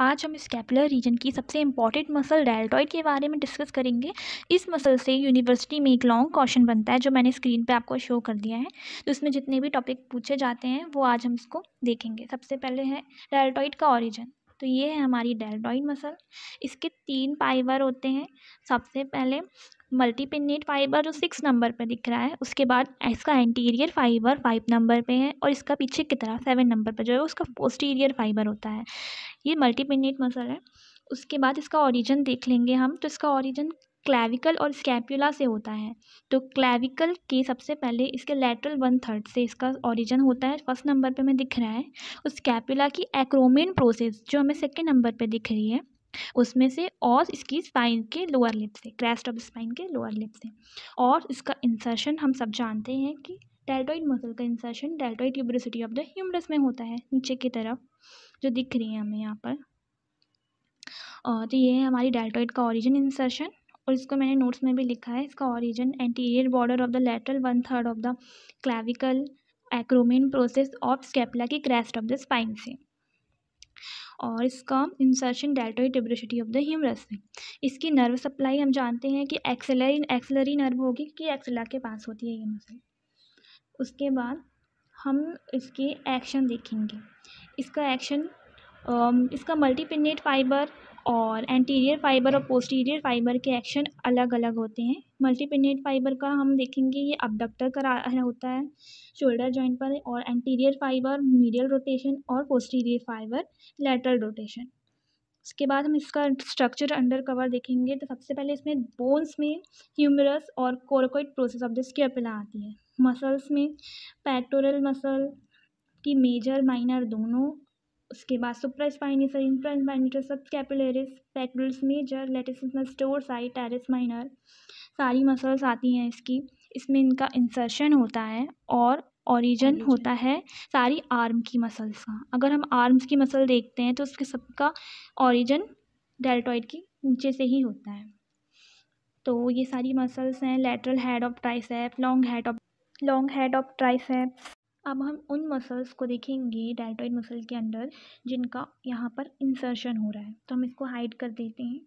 आज हम scapular region की सबसे इंपॉर्टेंट मसल डेल्टॉइड के बारे में डिस्कस करेंगे इस मसल से यूनिवर्सिटी में एक लॉन्ग क्वेश्चन बनता है जो मैंने स्क्रीन पे आपको शो कर दिया है तो उसमें जितने भी टॉपिक पूछे जाते हैं वो आज हम इसको देखेंगे सबसे पहले है डेल्टॉइड का ऑरिजन तो ये है हमारी डेल्टॉइड मसल इसके तीन फाइबर होते हैं सबसे पहले मल्टीपिनेट फाइबर जो सिक्स नंबर पे दिख रहा है उसके बाद इसका एंटीरियर फाइबर फाइव नंबर पे है और इसका पीछे की तरह सेवन नंबर पर जो है उसका पोस्टीरियर फाइबर होता है ये मल्टीपिनेट मसल है उसके बाद इसका ओरिजिन देख लेंगे हम तो इसका ओरिजिन क्लैविकल और स्कैप्यूला से होता है तो क्लैविकल के सबसे पहले इसके लेटरल वन थर्ड से इसका ओरिजिन होता है फर्स्ट नंबर पे हमें दिख रहा है उस स्कैप्यूला की एक्रोमेन प्रोसेस जो हमें सेकेंड नंबर पर दिख रही है उसमें से और इसकी स्पाइन के लोअर लिप से क्रेस्ट ऑफ स्पाइन के लोअर लिप से और इसका इंसर्शन हम सब जानते हैं कि डेल्टॉइड मसल का insertion deltoid tuberosity of the humerus में होता है नीचे की तरफ जो दिख रही है हमें यहाँ पर और ये है हमारी डेल्टॉइड का ओरिजिन इंसर्शन और इसको मैंने नोट्स में भी लिखा है इसका origin anterior border of the lateral one third of the clavicle acromion process of scapula की क्रेस्ट ऑफ द स्पाइन से और इसका insertion deltoid tuberosity of the humerus से इसकी नर्व सप्लाई हम जानते हैं कि एक्सेलरी एक्सेलरी नर्व होगी कि एक्सेला के पास होती है ये मसल उसके बाद हम इसके एक्शन देखेंगे इसका एक्शन इसका मल्टीपिनेट फ़ाइबर और एंटीरियर फ़ाइबर और पोस्टीरियर फ़ाइबर के एक्शन अलग अलग होते हैं मल्टीपिनेट फ़ाइबर का हम देखेंगे ये अबडक्टर करा होता है शोल्डर जॉइंट पर और एंटीरियर फ़ाइबर मीडियल रोटेशन और पोस्टीरियर फ़ाइबर लेटरल रोटेशन उसके बाद हम इसका स्ट्रक्चर अंडर कवर देखेंगे तो सबसे पहले इसमें बोन्स में ह्यूमरस और coracoid process of the scapula आती है मसल्स में पैक्टोरल मसल की मेजर माइनर दोनों उसके बाद supraspinatus infraspinatus subscapularis pectoralis major latissimus साइट टेरिस माइनर सारी मसल्स आती हैं इसकी इसमें इनका इंसर्शन होता है और ओरिजन होता है सारी आर्म की मसल्स का अगर हम आर्म्स की मसल देखते हैं तो उसके सबका ओरिजन डेल्टॉइड की नीचे से ही होता है तो ये सारी मसल्स हैं lateral head of tricep long head of long head of triceps अब हम उन मसल्स को देखेंगे डायटोइड मसल के अंदर जिनका यहाँ पर इंसर्शन हो रहा है तो हम इसको हाइड कर देते हैं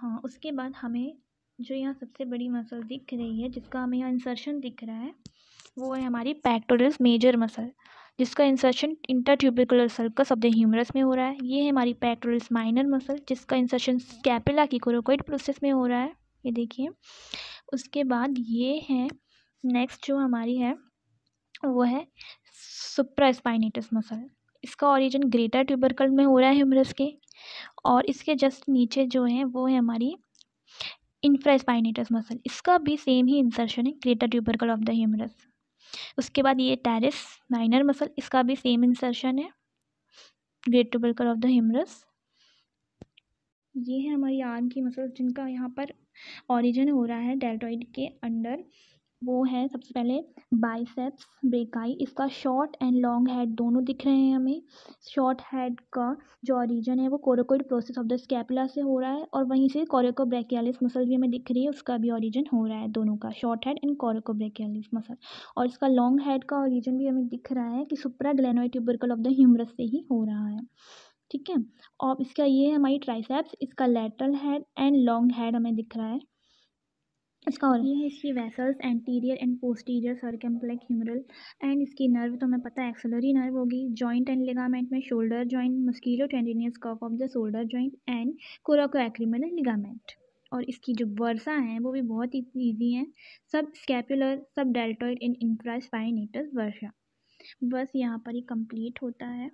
हाँ उसके बाद हमें जो यहाँ सबसे बड़ी मसल दिख रही है जिसका हमें यहाँ इंसर्शन दिख रहा है वो है हमारी पैक्टोरस मेजर मसल जिसका insertion intertubercular sulcus of the humerus में हो रहा है ये है हमारी पैक्टोरस माइनर मसल जिसका इंसर्शन स्कैपिला की कोरोकोइड प्रोसेस में हो रहा है ये देखिए उसके बाद ये है नेक्स्ट जो हमारी है वो है स्पाइनेटिस मसल इसका ओरिजिन ग्रेटर ट्यूबरकल में हो रहा है ह्यूमरस के और इसके जस्ट नीचे जो है वो है हमारी इंफ्रास्पाइनेटस मसल इसका भी सेम ही इंसर्शन है greater tubercle of the humerus उसके बाद ये टेरिस माइनर मसल इसका भी सेम इंसर्शन है great tubercle of the humerus ये है हमारी आर्म की मसल जिनका यहाँ पर ऑरिजन हो रहा है डेल्टॉइड के अंडर वो है सबसे पहले बाइसेप्स ब्रेकाई इसका शॉर्ट एंड लॉन्ग हेड दोनों दिख रहे हैं हमें शॉर्ट हेड का जो ओरिजन है वो coracoid process of the scapula से हो रहा है और वहीं से कोरिकोब्रैकियालिस मसल भी हमें दिख रही है उसका भी ओरिजन हो रहा है दोनों का short head and coracobrachialis muscle और इसका लॉन्ग हेड का ओरिजन भी हमें दिख रहा है कि supraglenoid tubercle of the humerus से ही हो रहा है ठीक है और इसका ये है हमारी ट्राइसेप्स इसका lateral head and long head हमें दिख रहा है इसका और ये है मतलब इसकी vessels anterior and posterior circumflex humeral and इसकी नर्व तो हमें पता है एक्सलरी नर्व होगी जॉइंट एंड लिगामेंट में shoulder joint musculotendinous cuff of the shoulder joint and coracoacromial ligament और इसकी जो वर्षा हैं वो भी बहुत ही ईजी हैं सब स्कैपुलर सब डेल्टॉइड इन इंफ्रास्पाइनेटस वर्षा बस यहाँ पर ही कंप्लीट होता है